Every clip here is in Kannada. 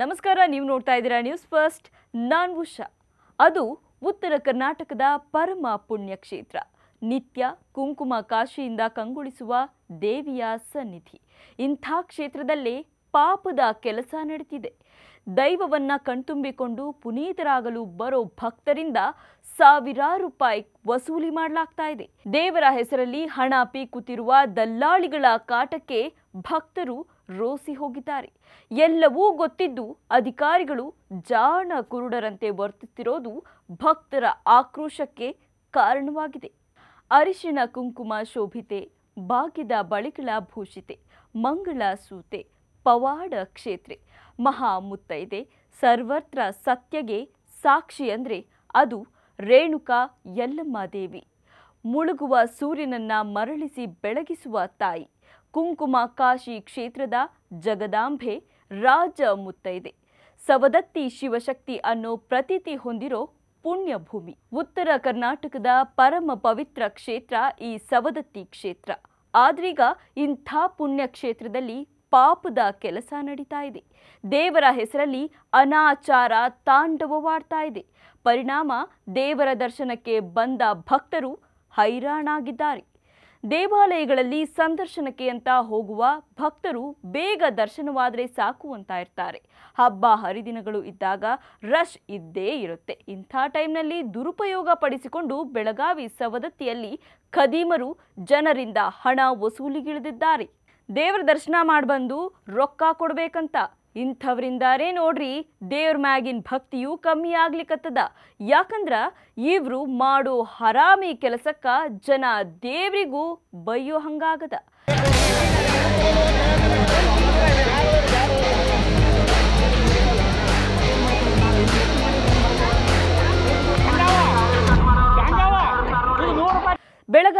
ನಮಸ್ಕಾರ ನೀವು ನೋಡ್ತಾ ಇದ್ದೀರಾ ನ್ಯೂಸ್ ಫಸ್ಟ್ ನಾನ್ ಉಷಾ ಅದು ಉತ್ತರ ಕರ್ನಾಟಕದ ಪರಮ ಪುಣ್ಯಕ್ಷೇತ್ರ ನಿತ್ಯ ಕುಂಕುಮ ಕಾಶಿಯಿಂದ ಕಂಗೊಳಿಸುವ ದೇವಿಯ ಸನ್ನಿಧಿ ಇಂಥ ಕ್ಷೇತ್ರದಲ್ಲೇ ಪಾಪದ ಕೆಲಸ ನಡೆದಿದೆ ದೈವವನ್ನ ಕಣ್ತುಂಬಿಕೊಂಡು ಪುನೀತರಾಗಲು ಬರೋ ಭಕ್ತರಿಂದ ಸಾವಿರಾರು ರೂಪಾಯಿ ವಸೂಲಿ ಮಾಡಲಾಗ್ತಾ ಇದೆ ದೇವರ ಹೆಸರಲ್ಲಿ ಹಣ ಪೀಕುತ್ತಿರುವ ದಲ್ಲಾಳಿಗಳ ಕಾಟಕ್ಕೆ ಭಕ್ತರು ರೋಸಿ ಹೋಗಿದ್ದಾರೆ ಎಲ್ಲವೂ ಗೊತ್ತಿದ್ದು ಅಧಿಕಾರಿಗಳು ಜಾಣ ಕುರುಡರಂತೆ ವರ್ತುತ್ತಿರೋದು ಭಕ್ತರ ಆಕ್ರೋಶಕ್ಕೆ ಕಾರಣವಾಗಿದೆ ಅರಿಶಿನ ಕುಂಕುಮ ಶೋಭಿತೆ ಬಾಗಿದ ಬಳಿಗಳ ಭೂಷಿತೆ ಮಂಗಳ ಸೂತೆ ಪವಾಡ ಕ್ಷೇತ್ರ ಮಹಾ ಮುತ್ತೈದೆ ಸರ್ವತ್ರ ಸತ್ಯಗೆ ಸಾಕ್ಷಿ ಅಂದರೆ ಅದು ರೇಣುಕಾ ಯಲ್ಲಮ್ಮ ದೇವಿ ಮುಳುಗುವ ಸೂರ್ಯನನ್ನ ಮರಳಿಸಿ ಬೆಳಗಿಸುವ ತಾಯಿ ಕುಂಕುಮ ಕಾಶಿ ಕ್ಷೇತ್ರದ ಜಗದಾಂಬೆ ರಾಜ ಮುತ್ತೈದೆ ಸವದತ್ತಿ ಶಿವಶಕ್ತಿ ಅನ್ನೋ ಪ್ರತೀತಿ ಹೊಂದಿರೋ ಪುಣ್ಯಭೂಮಿ ಉತ್ತರ ಕರ್ನಾಟಕದ ಪರಮ ಪವಿತ್ರ ಕ್ಷೇತ್ರ ಈ ಸವದತ್ತಿ ಕ್ಷೇತ್ರ ಆದ್ರೀಗ ಇಂಥ ಪುಣ್ಯ ಕ್ಷೇತ್ರದಲ್ಲಿ ಪಾಪದ ಕೆಲಸ ನಡೀತಾ ಇದೆ ದೇವರ ಹೆಸರಲ್ಲಿ ಅನಾಚಾರ ತಾಂಡವವಾಡ್ತಾ ಇದೆ ಪರಿಣಾಮ ದೇವರ ದರ್ಶನಕ್ಕೆ ಬಂದ ಭಕ್ತರು ಹೈರಾಣಾಗಿದ್ದಾರೆ ದೇವಾಲಯಗಳಲ್ಲಿ ಸಂದರ್ಶನಕ್ಕೆ ಅಂತ ಹೋಗುವ ಭಕ್ತರು ಬೇಗ ದರ್ಶನವಾದರೆ ಸಾಕು ಅಂತ ಇರ್ತಾರೆ ಹಬ್ಬ ಹರಿದಿನಗಳು ಇದ್ದಾಗ ರಶ್ ಇದ್ದೇ ಇರುತ್ತೆ ಇಂಥ ಟೈಮ್ನಲ್ಲಿ ದುರುಪಯೋಗ ಪಡಿಸಿಕೊಂಡು ಬೆಳಗಾವಿ ಸವದತ್ತಿಯಲ್ಲಿ ಖದೀಮರು ಜನರಿಂದ ಹಣ ವಸೂಲಿಗಿಳಿದಿದ್ದಾರೆ ದೇವರ ದರ್ಶನ ಬಂದು ರೊಕ್ಕ ಕೊಡಬೇಕಂತ ಇಂಥವ್ರಿಂದಾರೇ ನೋಡ್ರಿ ದೇವ್ರ ಮ್ಯಾಗಿನ ಭಕ್ತಿಯು ಕಮ್ಮಿ ಆಗ್ಲಿಕ್ಕತ್ತದ ಯಾಕಂದ್ರ ಇವ್ರು ಮಾಡೋ ಹರಾಮಿ ಕೆಲಸಕ್ಕ ಜನ ದೇವ್ರಿಗೂ ಬೈಯೋ ಹಂಗಾಗದ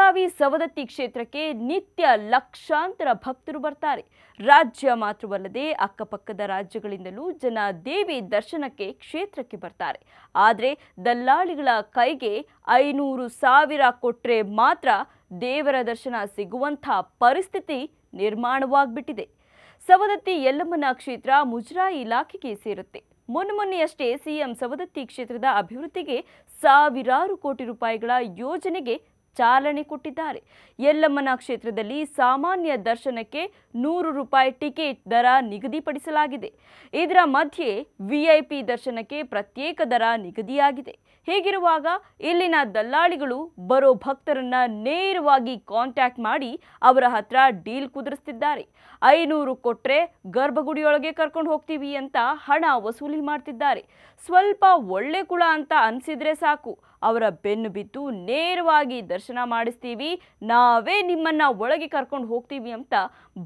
ಬೆಳಗಾವಿ ಸವದತ್ತಿ ಕ್ಷೇತ್ರಕ್ಕೆ ನಿತ್ಯ ಲಕ್ಷಾಂತರ ಭಕ್ತರು ಬರ್ತಾರೆ ರಾಜ್ಯ ಮಾತ್ರವಲ್ಲದೆ ಅಕ್ಕಪಕ್ಕದ ರಾಜ್ಯಗಳಿಂದಲೂ ಜನ ದೇವಿ ದರ್ಶನಕ್ಕೆ ಕ್ಷೇತ್ರಕ್ಕೆ ಬರ್ತಾರೆ ಆದರೆ ದಲ್ಲಾಳಿಗಳ ಕೈಗೆ ಐನೂರು ಸಾವಿರ ಕೊಟ್ಟರೆ ಮಾತ್ರ ದೇವರ ದರ್ಶನ ಸಿಗುವಂಥ ಪರಿಸ್ಥಿತಿ ನಿರ್ಮಾಣವಾಗ್ಬಿಟ್ಟಿದೆ ಸವದತ್ತಿ ಯಲ್ಲಮ್ಮನ ಕ್ಷೇತ್ರ ಮುಜರಾಯಿ ಇಲಾಖೆಗೆ ಸೇರುತ್ತೆ ಮೊನ್ನೆಯಷ್ಟೇ ಸಿಎಂ ಸವದತ್ತಿ ಕ್ಷೇತ್ರದ ಅಭಿವೃದ್ಧಿಗೆ ಸಾವಿರಾರು ಕೋಟಿ ರೂಪಾಯಿಗಳ ಯೋಜನೆಗೆ ಚಾಲನೆ ಕೊಟ್ಟಿದ್ದಾರೆ ಯಲ್ಲಮ್ಮನ ಕ್ಷೇತ್ರದಲ್ಲಿ ಸಾಮಾನ್ಯ ದರ್ಶನಕ್ಕೆ ನೂರು ರೂಪಾಯಿ ಟಿಕೆಟ್ ದರ ನಿಗದಿಪಡಿಸಲಾಗಿದೆ ಇದರ ಮಧ್ಯೆ ವಿಐಪಿ ದರ್ಶನಕ್ಕೆ ಪ್ರತ್ಯೇಕ ದರ ನಿಗದಿಯಾಗಿದೆ ಹೀಗಿರುವಾಗ ಇಲ್ಲಿನ ದಲ್ಲಾಳಿಗಳು ಬರೋ ಭಕ್ತರನ್ನ ನೇರವಾಗಿ ಕಾಂಟ್ಯಾಕ್ಟ್ ಮಾಡಿ ಅವರ ಹತ್ರ ಡೀಲ್ ಕುದುರಿಸ್ತಿದ್ದಾರೆ ಐನೂರು ಕೊಟ್ಟರೆ ಗರ್ಭಗುಡಿಯೊಳಗೆ ಕರ್ಕೊಂಡು ಹೋಗ್ತೀವಿ ಅಂತ ಹಣ ವಸೂಲಿ ಮಾಡ್ತಿದ್ದಾರೆ ಸ್ವಲ್ಪ ಒಳ್ಳೆ ಕುಳ ಅಂತ ಅನಿಸಿದ್ರೆ ಸಾಕು ಅವರ ಬೆನ್ನು ಬಿದ್ದು ನೇರವಾಗಿ ದರ್ಶನ ಮಾಡಿಸ್ತೀವಿ ನಾವೇ ನಿಮ್ಮನ್ನ ಒಳಗೆ ಕರ್ಕೊಂಡು ಹೋಗ್ತೀವಿ ಅಂತ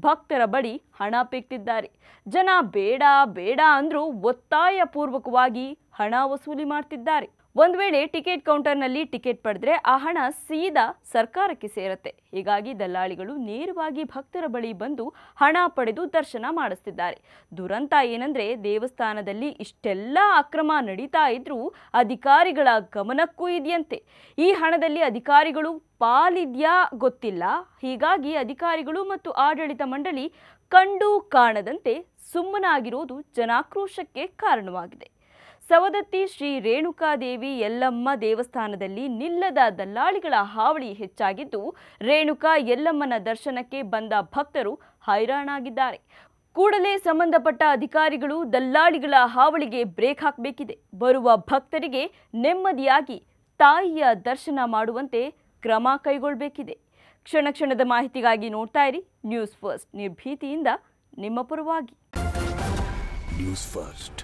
ಭಕ್ತರ ಬಳಿ ಹಣ ಪಿಕ್ತಿದ್ದಾರೆ ಜನ ಬೇಡ ಬೇಡ ಅಂದರೂ ಒತ್ತಾಯಪೂರ್ವಕವಾಗಿ ಹಣ ವಸೂಲಿ ಮಾಡ್ತಿದ್ದಾರೆ ಒಂದು ವೇಳೆ ಟಿಕೆಟ್ ಕೌಂಟರ್ನಲ್ಲಿ ಟಿಕೆಟ್ ಪಡೆದ್ರೆ ಆ ಹಣ ಸೀದಾ ಸರ್ಕಾರಕ್ಕೆ ಸೇರುತ್ತೆ ಹೀಗಾಗಿ ದಲ್ಲಾಳಿಗಳು ನೇರವಾಗಿ ಭಕ್ತರ ಬಳಿ ಬಂದು ಹಣ ಪಡೆದು ದರ್ಶನ ಮಾಡಿಸ್ತಿದ್ದಾರೆ ದುರಂತ ಏನಂದ್ರೆ ದೇವಸ್ಥಾನದಲ್ಲಿ ಇಷ್ಟೆಲ್ಲ ಅಕ್ರಮ ನಡೀತಾ ಇದ್ರೂ ಅಧಿಕಾರಿಗಳ ಗಮನಕ್ಕೂ ಇದೆಯಂತೆ ಈ ಹಣದಲ್ಲಿ ಅಧಿಕಾರಿಗಳು ಪಾಲಿದ್ಯಾ ಗೊತ್ತಿಲ್ಲ ಹೀಗಾಗಿ ಅಧಿಕಾರಿಗಳು ಮತ್ತು ಆಡಳಿತ ಮಂಡಳಿ ಕಂಡು ಕಾಣದಂತೆ ಸುಮ್ಮನಾಗಿರುವುದು ಜನಾಕ್ರೋಶಕ್ಕೆ ಕಾರಣವಾಗಿದೆ ಸವದತ್ತಿ ಶ್ರೀ ರೇಣುಕಾದೇವಿ ಯಲ್ಲಮ್ಮ ದೇವಸ್ಥಾನದಲ್ಲಿ ನಿಲ್ಲದ ದಲ್ಲಾಳಿಗಳ ಹಾವಳಿ ಹೆಚ್ಚಾಗಿದ್ದು ರೇಣುಕಾ ಯಲ್ಲಮ್ಮನ ದರ್ಶನಕ್ಕೆ ಬಂದ ಭಕ್ತರು ಹೈರಾಣಾಗಿದ್ದಾರೆ ಕೂಡಲೇ ಸಂಬಂಧಪಟ್ಟ ಅಧಿಕಾರಿಗಳು ದಲ್ಲಾಳಿಗಳ ಹಾವಳಿಗೆ ಬ್ರೇಕ್ ಹಾಕಬೇಕಿದೆ ಬರುವ ಭಕ್ತರಿಗೆ ನೆಮ್ಮದಿಯಾಗಿ ತಾಯಿಯ ದರ್ಶನ ಮಾಡುವಂತೆ ಕ್ರಮ ಕೈಗೊಳ್ಳಬೇಕಿದೆ ಕ್ಷಣ ಕ್ಷಣದ ಮಾಹಿತಿಗಾಗಿ ನೋಡ್ತಾ ಇರಿ ನ್ಯೂಸ್ ಫಸ್ಟ್ ನಿರ್ಭೀತಿಯಿಂದ ನಿಮ್ಮ ಪರವಾಗಿ ನ್ಯೂಸ್ ಫಸ್ಟ್